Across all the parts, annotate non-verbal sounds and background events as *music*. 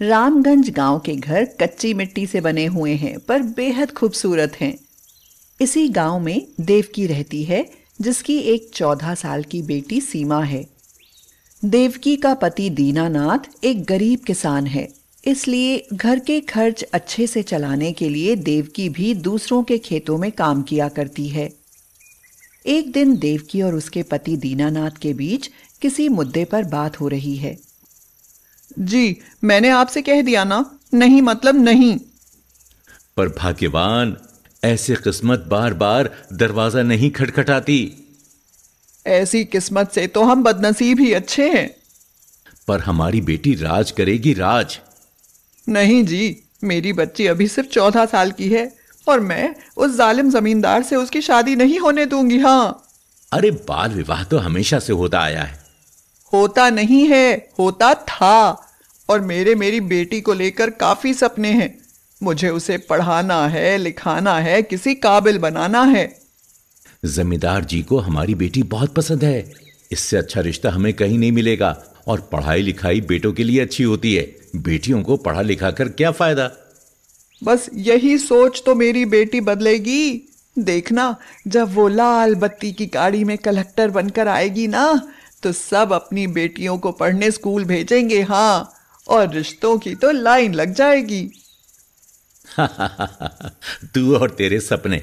रामगंज गांव के घर कच्ची मिट्टी से बने हुए हैं पर बेहद खूबसूरत हैं इसी गांव में देवकी रहती है जिसकी एक चौदह साल की बेटी सीमा है देवकी का पति दीनानाथ एक गरीब किसान है इसलिए घर के खर्च अच्छे से चलाने के लिए देवकी भी दूसरों के खेतों में काम किया करती है एक दिन देवकी और उसके पति दीनानाथ के बीच किसी मुद्दे पर बात हो रही है जी मैंने आपसे कह दिया ना नहीं मतलब नहीं पर भाग्यवान ऐसी किस्मत बार बार दरवाजा नहीं खटखटाती ऐसी किस्मत से तो हम बदनसीब ही अच्छे हैं पर हमारी बेटी राज करेगी राज नहीं जी मेरी बच्ची अभी सिर्फ चौदह साल की है और मैं उस जालिम जमींदार से उसकी शादी नहीं होने दूंगी हाँ अरे बाल विवाह तो हमेशा से होता आया है होता नहीं है होता था और मेरे मेरी बेटी को लेकर काफ़ी सपने हैं मुझे उसे पढ़ाना है लिखाना है किसी काबिल बनाना है जमींदार जी को हमारी बेटी बहुत पसंद है इससे अच्छा रिश्ता हमें कहीं नहीं मिलेगा और पढ़ाई लिखाई बेटों के लिए अच्छी होती है बेटियों को पढ़ा लिखा कर क्या फायदा बस यही सोच तो मेरी बेटी बदलेगी देखना जब वो लाल बत्ती की गाड़ी में कलेक्टर बनकर आएगी ना तो सब अपनी बेटियों को पढ़ने स्कूल भेजेंगे हाँ और रिश्तों की तो लाइन लग जाएगी *laughs* तू और तेरे सपने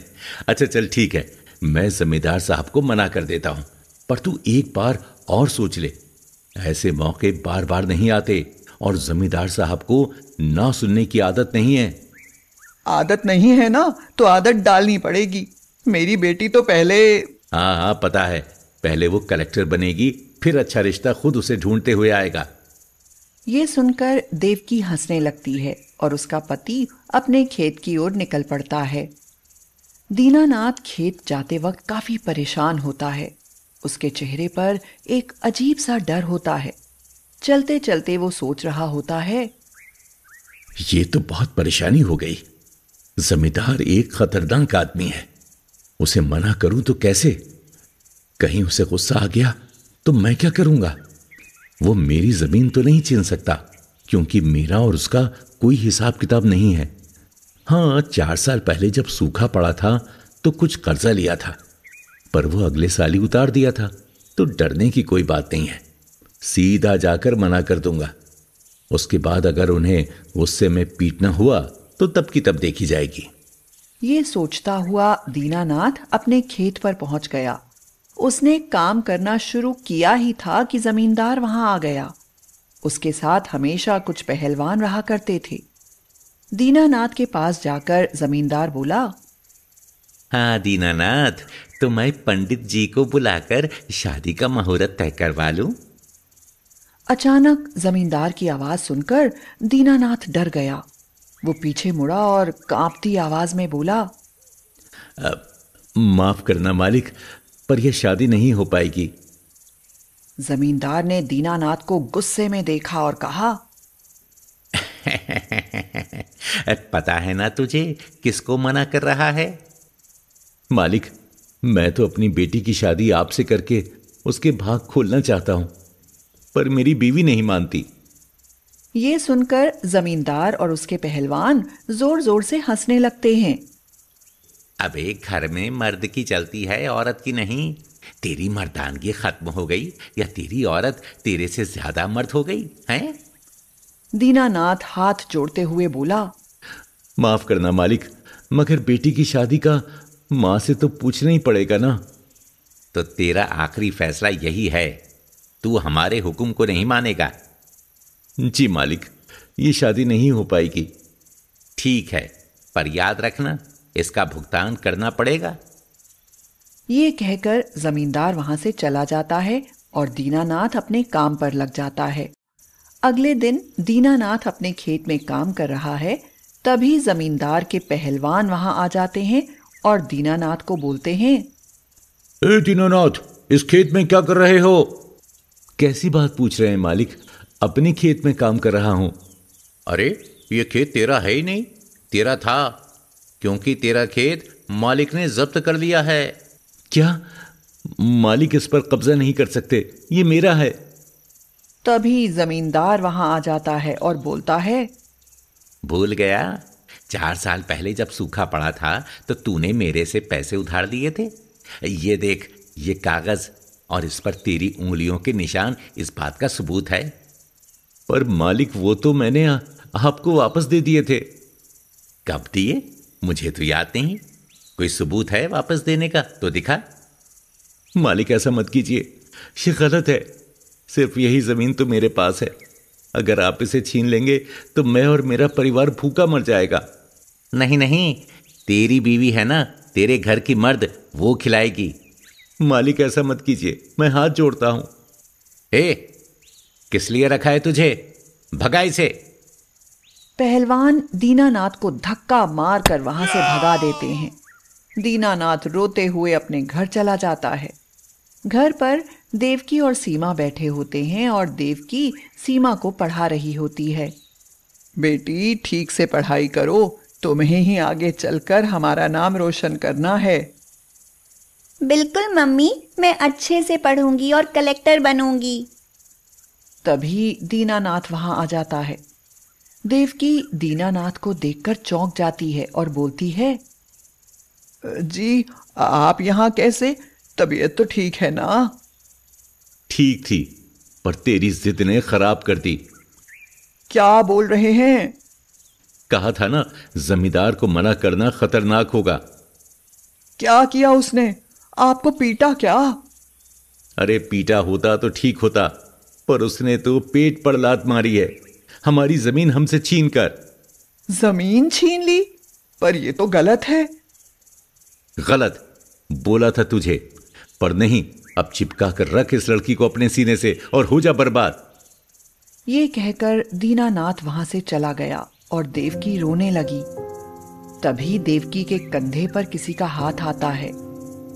अच्छा चल ठीक है मैं जमींदार साहब को मना कर देता हूं पर तू एक बार और सोच ले ऐसे मौके बार बार नहीं आते और जमींदार साहब को ना सुनने की आदत नहीं है आदत नहीं है ना तो आदत डालनी पड़ेगी मेरी बेटी तो पहले हाँ हाँ पता है पहले वो कलेक्टर बनेगी फिर अच्छा रिश्ता खुद उसे ढूंढते हुए आएगा ये सुनकर देवकी हंसने लगती है और उसका पति अपने खेत की ओर निकल पड़ता है दीनानाथ खेत जाते वक्त काफी परेशान होता है उसके चेहरे पर एक अजीब सा डर होता है चलते चलते वो सोच रहा होता है ये तो बहुत परेशानी हो गई जमींदार एक खतरनाक आदमी है उसे मना करूं तो कैसे कहीं उसे गुस्सा आ गया तो मैं क्या करूंगा वो मेरी जमीन तो नहीं छीन सकता क्योंकि मेरा और उसका कोई हिसाब किताब नहीं है हाँ चार साल पहले जब सूखा पड़ा था तो कुछ कर्जा लिया था पर वो अगले साल ही उतार दिया था तो डरने की कोई बात नहीं है सीधा जाकर मना कर दूंगा उसके बाद अगर उन्हें गुस्से में पीटना हुआ तो तब की तब देखी जाएगी ये सोचता हुआ दीनानाथ अपने खेत पर पहुंच गया उसने काम करना शुरू किया ही था कि जमींदार वहां आ गया उसके साथ हमेशा कुछ पहलवान रहा करते थे दीनानाथ के पास जाकर जमींदार बोला हाँ दीनानाथ तो मैं पंडित जी को बुलाकर शादी का मुहूर्त तय करवा लू अचानक जमींदार की आवाज सुनकर दीनानाथ डर गया वो पीछे मुड़ा और कांपती आवाज में बोला माफ करना मालिक पर यह शादी नहीं हो पाएगी जमींदार ने दीनानाथ को गुस्से में देखा और कहा *laughs* पता है ना तुझे किसको मना कर रहा है मालिक मैं तो अपनी बेटी की शादी आपसे करके उसके भाग खोलना चाहता हूं पर मेरी बीवी नहीं मानती ये सुनकर जमींदार और उसके पहलवान जोर जोर से हंसने लगते हैं अबे घर में मर्द की चलती है औरत की नहीं तेरी मर्दानगी खत्म हो गई या तेरी औरत तेरे से ज्यादा मर्द हो गई है दीनानाथ हाथ जोड़ते हुए बोला माफ करना मालिक मगर बेटी की शादी का माँ से तो पूछना ही पड़ेगा ना तो तेरा आखिरी फैसला यही है तू हमारे हुक्म को नहीं मानेगा जी मालिक ये शादी नहीं हो पाएगी ठीक है पर याद रखना इसका भुगतान करना पड़ेगा ये कहकर जमींदार वहां से चला जाता है और दीनानाथ अपने काम पर लग जाता है अगले दिन दीनानाथ अपने खेत में काम कर रहा है तभी जमींदार के पहलवान वहां आ जाते हैं और दीनानाथ को बोलते हैं ए दीनानाथ इस खेत में क्या कर रहे हो कैसी बात पूछ रहे हैं मालिक अपने खेत में काम कर रहा हूं अरे ये खेत तेरा है ही नहीं तेरा था क्योंकि तेरा खेत मालिक ने जब्त कर लिया है क्या मालिक इस पर कब्जा नहीं कर सकते ये मेरा है तभी जमींदार वहां आ जाता है और बोलता है भूल गया चार साल पहले जब सूखा पड़ा था तो तूने मेरे से पैसे उधार लिए थे ये देख ये कागज और इस पर तेरी उंगलियों के निशान इस बात का सबूत है पर मालिक वो तो मैंने आपको वापस दे दिए थे कब दिए मुझे तो याद नहीं कोई सबूत है वापस देने का तो दिखा मालिक ऐसा मत कीजिए ये गलत है सिर्फ यही ज़मीन तो मेरे पास है अगर आप इसे छीन लेंगे तो मैं और मेरा परिवार भूखा मर जाएगा नहीं नहीं तेरी बीवी है ना तेरे घर की मर्द वो खिलाएगी मालिक ऐसा मत कीजिए मैं हाथ जोड़ता हूं ए किस लिए रखा है तुझे भगा इसे पहलवान दीनानाथ को धक्का मार कर वहां से भगा देते हैं दीनानाथ रोते हुए अपने घर चला जाता है घर पर देवकी और सीमा बैठे होते हैं और देवकी सीमा को पढ़ा रही होती है बेटी ठीक से पढ़ाई करो तुम्हें ही आगे चलकर हमारा नाम रोशन करना है बिल्कुल मम्मी मैं अच्छे से पढ़ूंगी और कलेक्टर बनूंगी तभी दीनानाथ वहां आ जाता है देवकी दीनानाथ को देखकर चौंक जाती है और बोलती है जी आप यहां कैसे तबीयत तो ठीक है ना ठीक थी पर तेरी जिद ने खराब कर दी क्या बोल रहे हैं कहा था ना जमींदार को मना करना खतरनाक होगा क्या किया उसने आपको पीटा क्या अरे पीटा होता तो ठीक होता पर उसने तो पेट पर लात मारी है हमारी जमीन हमसे छीन कर जमीन छीन ली पर यह तो गलत है गलत बोला था तुझे पर नहीं अब चिपका कर रख इस लड़की को अपने सीने से और हो जा बर्बाद ये कहकर दीनानाथ वहां से चला गया और देवकी रोने लगी तभी देवकी के कंधे पर किसी का हाथ आता है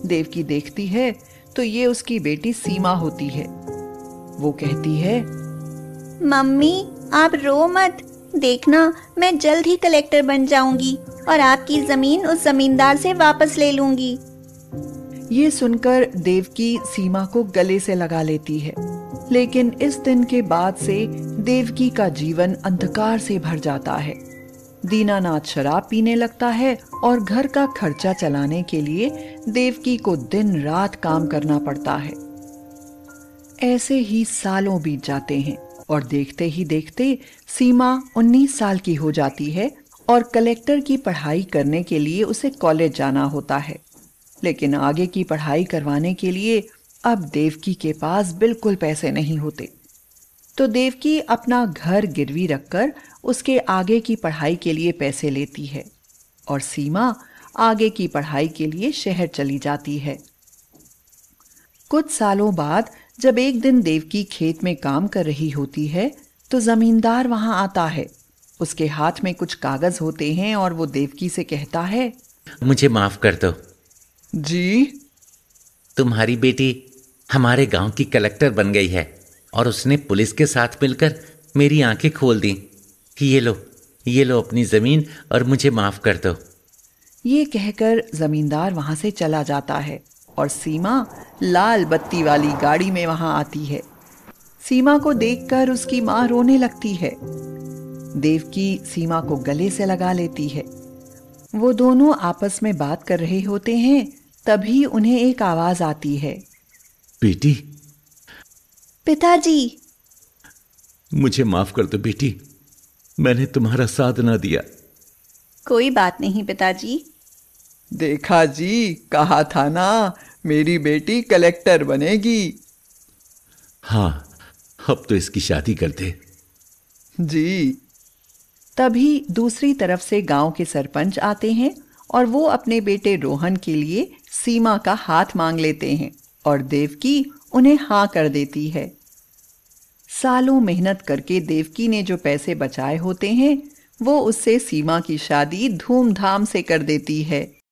देवकी देखती है तो ये उसकी बेटी सीमा होती है वो कहती है मम्मी आप रो मत देखना मैं जल्द ही कलेक्टर बन जाऊंगी और आपकी जमीन उस जमींदार से वापस ले लूंगी ये सुनकर देवकी सीमा को गले से लगा लेती है लेकिन इस दिन के बाद से देवकी का जीवन अंधकार से भर जाता है दीनानाथ शराब पीने लगता है और घर का खर्चा चलाने के लिए देवकी को दिन रात काम करना पड़ता है ऐसे ही सालों बीत जाते हैं और देखते ही देखते सीमा 19 साल की हो जाती है और कलेक्टर की पढ़ाई करने के लिए उसे कॉलेज जाना होता है लेकिन आगे की पढ़ाई करवाने के लिए अब देवकी के पास बिल्कुल पैसे नहीं होते तो देवकी अपना घर गिरवी रखकर उसके आगे की पढ़ाई के लिए पैसे लेती है और सीमा आगे की पढ़ाई के लिए शहर चली जाती है कुछ सालों बाद जब एक दिन देवकी खेत में काम कर रही होती है तो जमींदार वहां आता है उसके हाथ में कुछ कागज होते हैं और वो देवकी से कहता है मुझे माफ कर दो जी तुम्हारी बेटी हमारे गांव की कलेक्टर बन गई है और उसने पुलिस के साथ मिलकर मेरी आंखें खोल दी ये लो ये लो अपनी जमीन और मुझे माफ कर दो ये कहकर जमींदार वहां से चला जाता है और सीमा लाल बत्ती वाली गाड़ी में वहां आती है सीमा को देखकर उसकी माँ रोने लगती है देवकी सीमा को गले से लगा लेती है वो दोनों आपस में बात कर रहे होते हैं तभी उन्हें एक आवाज आती है बेटी पिताजी मुझे माफ कर दो बेटी मैंने तुम्हारा साथ ना दिया कोई बात नहीं पिताजी देखा जी कहा था ना मेरी बेटी कलेक्टर बनेगी हाँ अब तो इसकी शादी कर दे जी तभी दूसरी तरफ से गांव के सरपंच आते हैं और वो अपने बेटे रोहन के लिए सीमा का हाथ मांग लेते हैं और देवकी उन्हें हाँ कर देती है सालों मेहनत करके देवकी ने जो पैसे बचाए होते हैं वो उससे सीमा की शादी धूमधाम से कर देती है